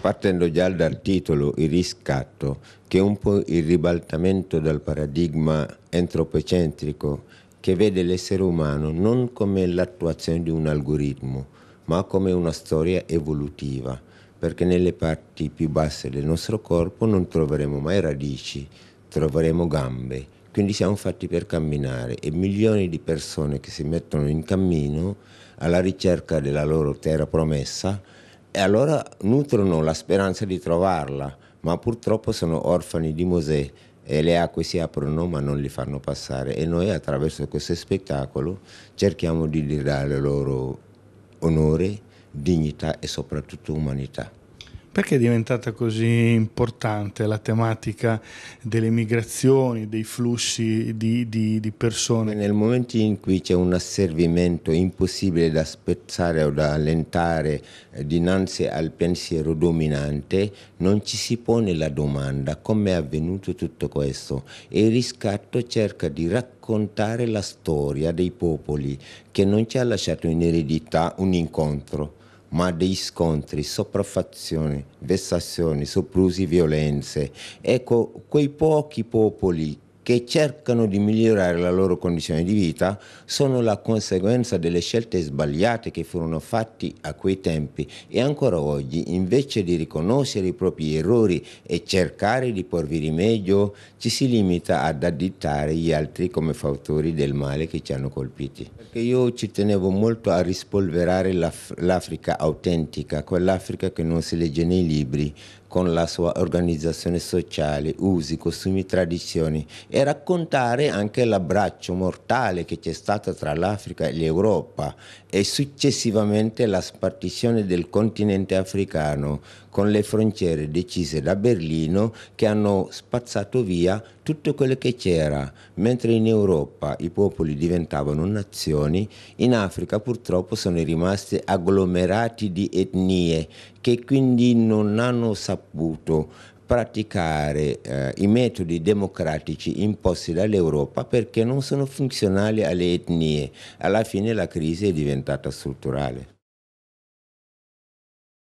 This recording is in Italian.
partendo già dal titolo Il riscatto, che è un po' il ribaltamento dal paradigma antropocentrico che vede l'essere umano non come l'attuazione di un algoritmo, ma come una storia evolutiva, perché nelle parti più basse del nostro corpo non troveremo mai radici, troveremo gambe, quindi siamo fatti per camminare e milioni di persone che si mettono in cammino alla ricerca della loro terra promessa e allora nutrono la speranza di trovarla, ma purtroppo sono orfani di Mosè e le acque si aprono ma non li fanno passare e noi attraverso questo spettacolo cerchiamo di dare loro onore, dignità e soprattutto umanità. Perché è diventata così importante la tematica delle migrazioni, dei flussi di, di, di persone? Nel momento in cui c'è un asservimento impossibile da spezzare o da allentare eh, dinanzi al pensiero dominante, non ci si pone la domanda come è avvenuto tutto questo e il riscatto cerca di raccontare raccontare la storia dei popoli che non ci ha lasciato in eredità un incontro, ma degli scontri, sopraffazioni, vessazioni, soprusi, violenze. Ecco, quei pochi popoli che cercano di migliorare la loro condizione di vita sono la conseguenza delle scelte sbagliate che furono fatte a quei tempi e ancora oggi invece di riconoscere i propri errori e cercare di porvi rimedio ci si limita ad additare gli altri come fautori del male che ci hanno colpiti. Perché io ci tenevo molto a rispolverare l'Africa autentica, quell'Africa che non si legge nei libri, con la sua organizzazione sociale, usi, costumi, tradizioni e raccontare anche l'abbraccio mortale che c'è stato tra l'Africa e l'Europa e successivamente la spartizione del continente africano con le frontiere decise da Berlino che hanno spazzato via tutto quello che c'era, mentre in Europa i popoli diventavano nazioni, in Africa purtroppo sono rimasti agglomerati di etnie che quindi non hanno saputo saputo praticare eh, i metodi democratici imposti dall'Europa perché non sono funzionali alle etnie. Alla fine la crisi è diventata strutturale.